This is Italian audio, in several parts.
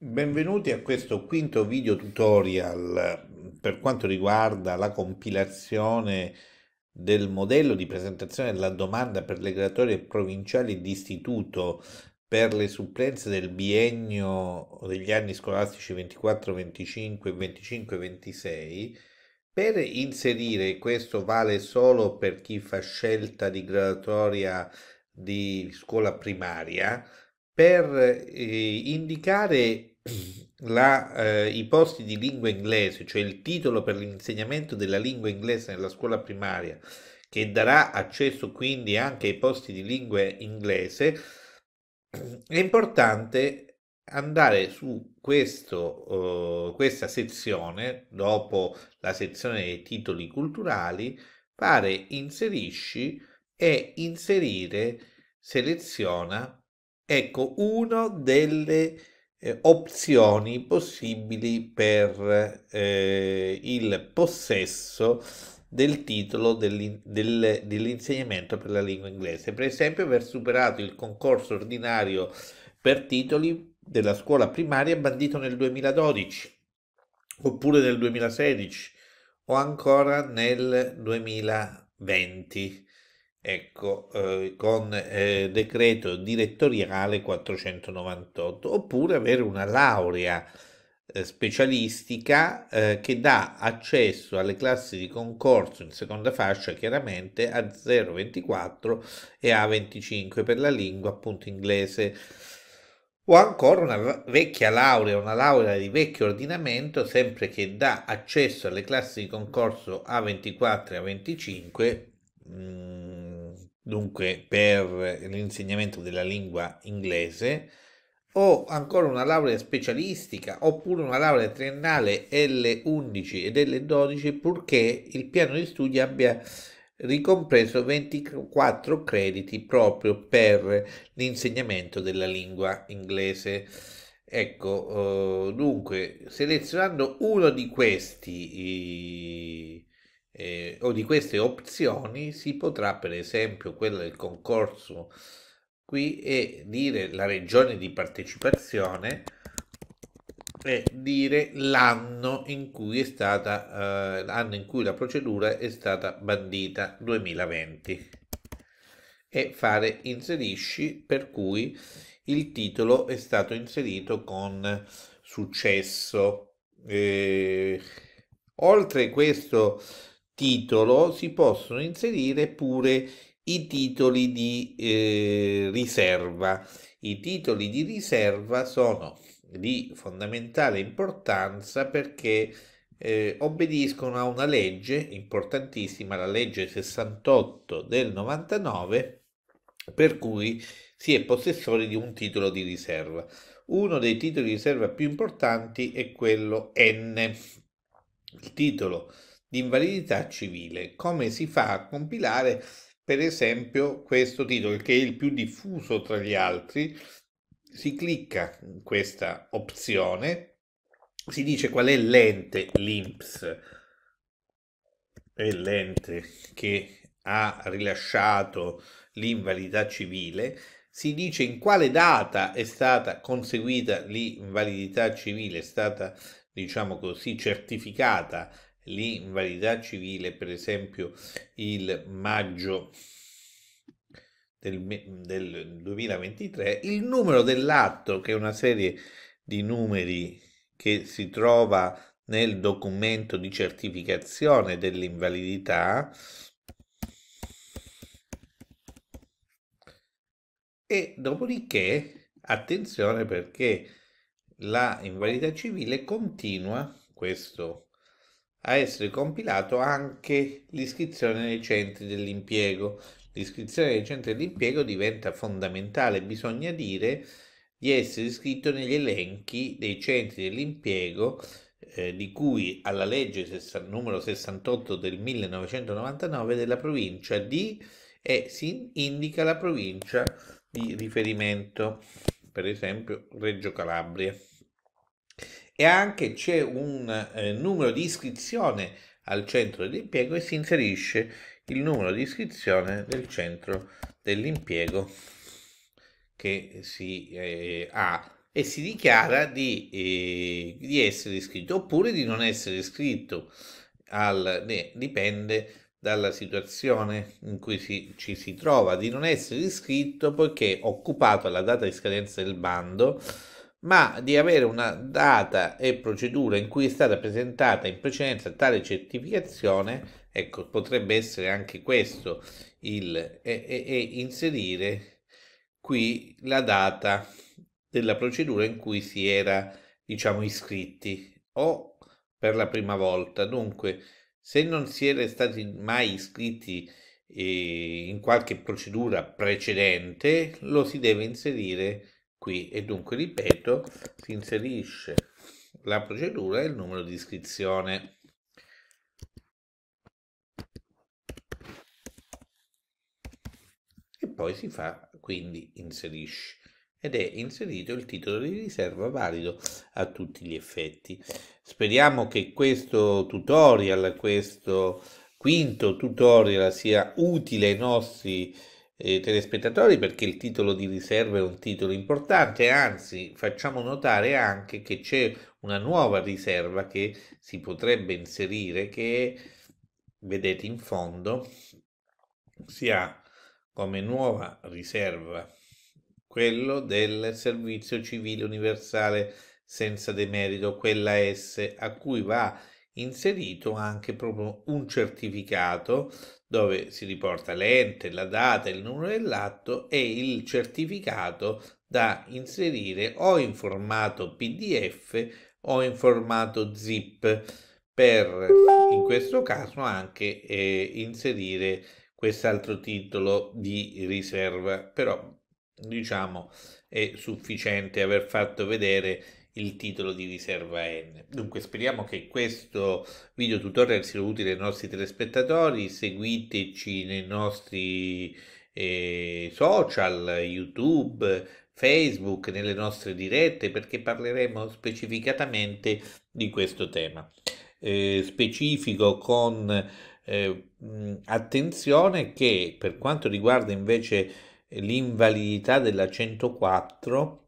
Benvenuti a questo quinto video tutorial mm, per quanto riguarda la compilazione del modello di presentazione della domanda per le graduatorie provinciali d'istituto per le supplenze del biennio degli anni scolastici 24, 25 e 25, 26 per inserire questo vale solo per chi fa scelta di graduatoria di scuola primaria per eh, indicare la, eh, i posti di lingua inglese, cioè il titolo per l'insegnamento della lingua inglese nella scuola primaria, che darà accesso quindi anche ai posti di lingua inglese, è importante andare su questo, eh, questa sezione, dopo la sezione dei titoli culturali, fare inserisci e inserire seleziona Ecco, una delle eh, opzioni possibili per eh, il possesso del titolo del, del, dell'insegnamento per la lingua inglese. Per esempio, aver superato il concorso ordinario per titoli della scuola primaria bandito nel 2012, oppure nel 2016, o ancora nel 2020 ecco, eh, con eh, decreto direttoriale 498, oppure avere una laurea eh, specialistica eh, che dà accesso alle classi di concorso in seconda fascia chiaramente a 024 e A25 per la lingua appunto inglese o ancora una vecchia laurea, una laurea di vecchio ordinamento, sempre che dà accesso alle classi di concorso A24 e A25, mh, mm, dunque per l'insegnamento della lingua inglese, o ancora una laurea specialistica oppure una laurea triennale L11 ed L12 purché il piano di studio abbia ricompreso 24 crediti proprio per l'insegnamento della lingua inglese. Ecco, eh, dunque, selezionando uno di questi eh, o di queste opzioni si potrà per esempio quella del concorso qui e dire la regione di partecipazione e dire l'anno in cui è stata eh, l'anno in cui la procedura è stata bandita 2020 e fare inserisci per cui il titolo è stato inserito con successo eh, oltre questo titolo si possono inserire pure i titoli di eh, riserva. I titoli di riserva sono di fondamentale importanza perché eh, obbediscono a una legge importantissima, la legge 68 del 99, per cui si è possessori di un titolo di riserva. Uno dei titoli di riserva più importanti è quello N, il titolo di invalidità civile, come si fa a compilare per esempio questo titolo che è il più diffuso tra gli altri, si clicca in questa opzione, si dice qual è l'ente l'INPS, è l'ente che ha rilasciato l'invalidità civile, si dice in quale data è stata conseguita l'invalidità civile, è stata diciamo così certificata l'invalidità civile, per esempio il maggio del, del 2023, il numero dell'atto, che è una serie di numeri che si trova nel documento di certificazione dell'invalidità e dopodiché attenzione perché la invalidità civile continua questo a essere compilato anche l'iscrizione nei centri dell'impiego. L'iscrizione nei centri dell'impiego diventa fondamentale, bisogna dire di essere iscritto negli elenchi dei centri dell'impiego eh, di cui alla legge numero 68 del 1999 della provincia di e si indica la provincia di riferimento, per esempio Reggio Calabria e anche c'è un eh, numero di iscrizione al centro dell'impiego e si inserisce il numero di iscrizione del centro dell'impiego che si eh, ha e si dichiara di, eh, di, essere iscritto oppure di non essere iscritto al, né, dipende dalla situazione in cui si, ci si trova di non essere iscritto poiché occupato alla data di scadenza del bando ma di avere una data e procedura in cui è stata presentata in precedenza tale certificazione, ecco, potrebbe essere anche questo il e, e, e inserire qui la data della procedura in cui si era, diciamo, iscritti o per la prima volta. Dunque, se non si era stati mai iscritti eh, in qualche procedura precedente, lo si deve inserire qui e dunque ripeto si inserisce la procedura e il numero di iscrizione. E poi si fa quindi inserisci ed è inserito il titolo di riserva valido a tutti gli effetti. Speriamo che questo tutorial, questo quinto tutorial sia utile ai nostri eh, telespettatori perché il titolo di riserva è un titolo importante, anzi facciamo notare anche che c'è una nuova riserva che si potrebbe inserire che vedete in fondo si ha come nuova riserva quello del servizio civile universale senza demerito, quella S a cui va inserito anche proprio un certificato dove si riporta l'ente, la data, il numero dell'atto e il certificato da inserire o in formato PDF o in formato zip per in questo caso anche eh, inserire quest'altro titolo di riserva però diciamo è sufficiente aver fatto vedere il titolo di riserva N. Dunque speriamo che questo video tutorial sia utile ai nostri telespettatori, seguiteci nei nostri eh, social, YouTube, Facebook, nelle nostre dirette perché parleremo specificatamente di questo tema. Eh, specifico con eh, attenzione che per quanto riguarda invece l'invalidità della 104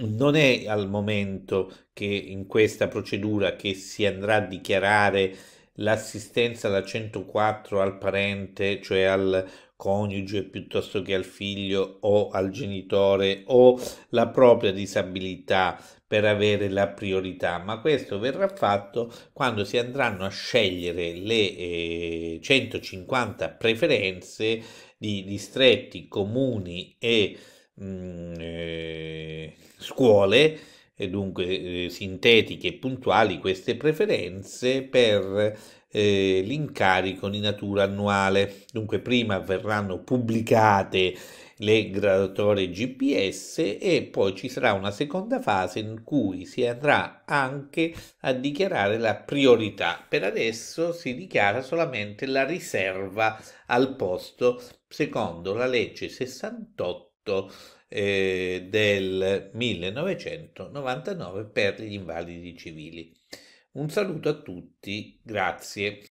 non è al momento che in questa procedura che si andrà a dichiarare l'assistenza da 104 al parente, cioè al coniuge piuttosto che al figlio o al genitore o la propria disabilità per avere la priorità, ma questo verrà fatto quando si andranno a scegliere le eh, 150 preferenze di distretti, comuni e Mm, eh, scuole, e dunque eh, sintetiche e puntuali, queste preferenze per eh, l'incarico di natura annuale. Dunque prima verranno pubblicate le graduatorie GPS e poi ci sarà una seconda fase in cui si andrà anche a dichiarare la priorità. Per adesso si dichiara solamente la riserva al posto secondo la legge 68 eh, del 1999 per gli invalidi civili. Un saluto a tutti, grazie.